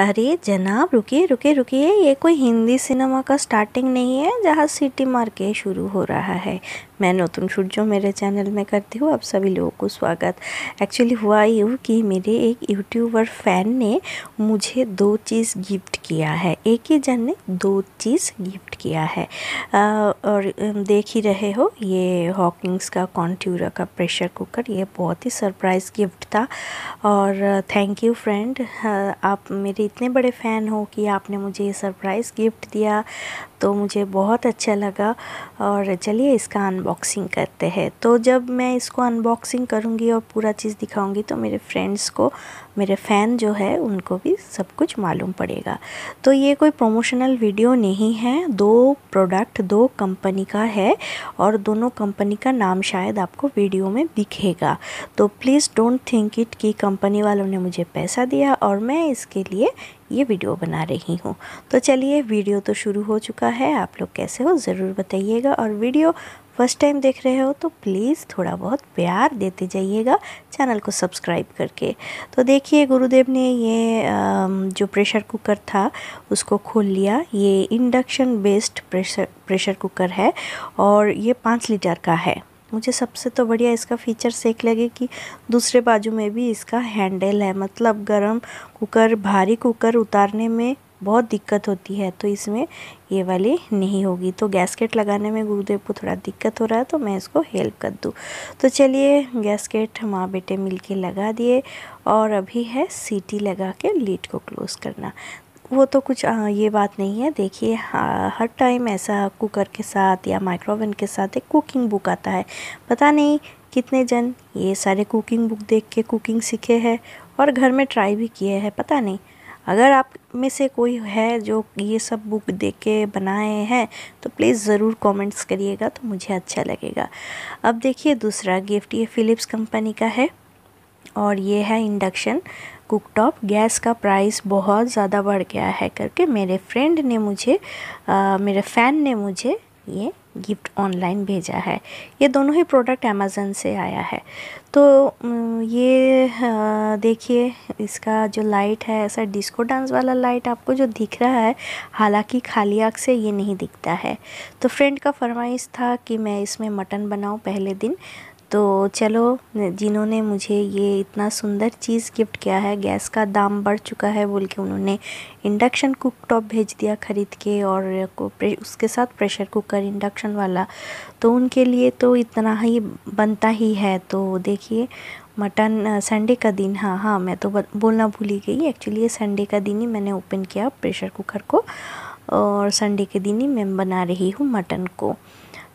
अरे जनाब रुकिए रुकिए रुकिए ये कोई हिंदी सिनेमा का स्टार्टिंग नहीं है जहाँ सिटी मार के शुरू हो रहा है मैं नौतुन जो मेरे चैनल में करती हूँ आप सभी लोगों को स्वागत एक्चुअली हुआ यूँ कि मेरे एक यूट्यूबर फैन ने मुझे दो चीज़ गिफ्ट किया है एक ही जन ने दो चीज़ गिफ्ट किया है आ, और देख ही रहे हो ये हॉकिंग्स का कॉन्ट्यूरा का प्रेशर कुकर ये बहुत ही सरप्राइज़ गिफ्ट था और थैंक यू फ्रेंड आप मेरे आपके इतने बड़े फ़ैन हो कि आपने मुझे ये सरप्राइज़ गिफ्ट दिया तो मुझे बहुत अच्छा लगा और चलिए इसका अनबॉक्सिंग करते हैं तो जब मैं इसको अनबॉक्सिंग करूँगी और पूरा चीज़ दिखाऊँगी तो मेरे फ्रेंड्स को मेरे फ़ैन जो है उनको भी सब कुछ मालूम पड़ेगा तो ये कोई प्रमोशनल वीडियो नहीं है दो प्रोडक्ट दो कंपनी का है और दोनों कंपनी का नाम शायद आपको वीडियो में दिखेगा तो प्लीज़ डोंट थिंक इट कि कंपनी वालों ने मुझे पैसा दिया और मैं इसके लिए ये वीडियो बना रही हूँ तो चलिए वीडियो तो शुरू हो चुका है आप लोग कैसे हो ज़रूर बताइएगा और वीडियो फर्स्ट टाइम देख रहे हो तो प्लीज़ थोड़ा बहुत प्यार देते जाइएगा चैनल को सब्सक्राइब करके तो देखिए गुरुदेव ने ये जो प्रेशर कुकर था उसको खोल लिया ये induction based pressure pressure cooker है और ये पाँच लीटर का है मुझे सबसे तो बढ़िया इसका फीचर्स एक लगे कि दूसरे बाजू में भी इसका हैंडल है मतलब गरम कुकर भारी कुकर उतारने में बहुत दिक्कत होती है तो इसमें ये वाली नहीं होगी तो गैसकेट लगाने में गुरुदेव को थोड़ा दिक्कत हो रहा है तो मैं इसको हेल्प कर दूँ तो चलिए गैसकेट माँ बेटे मिलके लगा दिए और अभी है सीटी लगा के लीड को क्लोज़ करना वो तो कुछ आ, ये बात नहीं है देखिए हर टाइम ऐसा कुकर के साथ या माइक्रोवन के साथ एक कुकिंग बुक आता है पता नहीं कितने जन ये सारे कुकिंग बुक देख के कुकिंग सीखे हैं और घर में ट्राई भी किए हैं पता नहीं अगर आप में से कोई है जो ये सब बुक देख के बनाए हैं तो प्लीज़ ज़रूर कमेंट्स करिएगा तो मुझे अच्छा लगेगा अब देखिए दूसरा गिफ्ट ये फ़िलिप्स कंपनी का है और ये है इंडक्शन कुकटॉप गैस का प्राइस बहुत ज़्यादा बढ़ गया है करके मेरे फ्रेंड ने मुझे आ, मेरे फ़ैन ने मुझे ये गिफ्ट ऑनलाइन भेजा है ये दोनों ही प्रोडक्ट अमेज़न से आया है तो ये देखिए इसका जो लाइट है ऐसा डिस्को डांस वाला लाइट आपको जो दिख रहा है हालांकि खाली आँख से ये नहीं दिखता है तो फ्रेंड का फरमाइश था कि मैं इसमें मटन बनाऊँ पहले दिन तो चलो जिन्होंने मुझे ये इतना सुंदर चीज़ गिफ्ट किया है गैस का दाम बढ़ चुका है बोल के उन्होंने इंडक्शन कुक टॉप भेज दिया ख़रीद के और उसके साथ प्रेशर कुकर इंडक्शन वाला तो उनके लिए तो इतना ही बनता ही है तो देखिए मटन संडे का दिन हाँ हाँ मैं तो बोलना भूली गई एक्चुअली ये संडे का दिन ही मैंने ओपन किया प्रेशर कुकर को और संडे के दिन ही मैं बना रही हूँ मटन को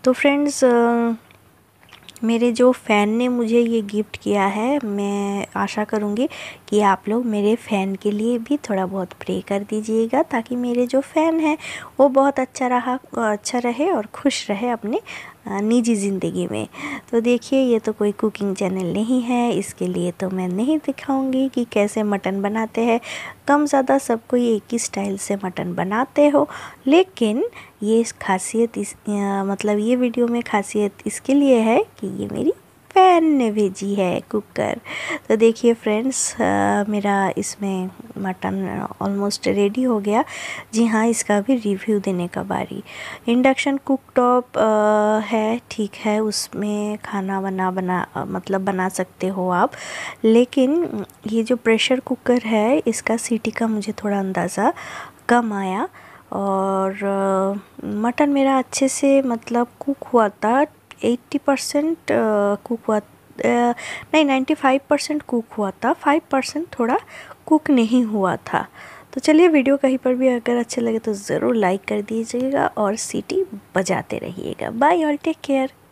तो फ्रेंड्स मेरे जो फ़ैन ने मुझे ये गिफ्ट किया है मैं आशा करूँगी कि आप लोग मेरे फ़ैन के लिए भी थोड़ा बहुत प्रे कर दीजिएगा ताकि मेरे जो फ़ैन हैं वो बहुत अच्छा रहा अच्छा रहे और खुश रहे अपने निजी ज़िंदगी में तो देखिए ये तो कोई कुकिंग चैनल नहीं है इसके लिए तो मैं नहीं दिखाऊंगी कि कैसे मटन बनाते हैं कम ज़्यादा सब कोई एक ही स्टाइल से मटन बनाते हो लेकिन ये खासियत इस आ, मतलब ये वीडियो में खासियत इसके लिए है कि ये मेरी फैन ने भेजी है कुकर तो देखिए फ्रेंड्स मेरा इसमें मटन ऑलमोस्ट रेडी हो गया जी हाँ इसका भी रिव्यू देने का बारी इंडक्शन कुक टॉप है ठीक है उसमें खाना बना बना मतलब बना सकते हो आप लेकिन ये जो प्रेशर कुकर है इसका सीटी का मुझे थोड़ा अंदाज़ा कम आया और मटन मेरा अच्छे से मतलब कुक हुआ था एट्टी परसेंट कुक हुआ uh, नहीं नाइन्टी फाइव परसेंट कुक हुआ था फाइव परसेंट थोड़ा कुक नहीं हुआ था तो चलिए वीडियो कहीं पर भी अगर अच्छे लगे तो ज़रूर लाइक कर दीजिएगा और सीटी बजाते रहिएगा बाय ऑल टेक केयर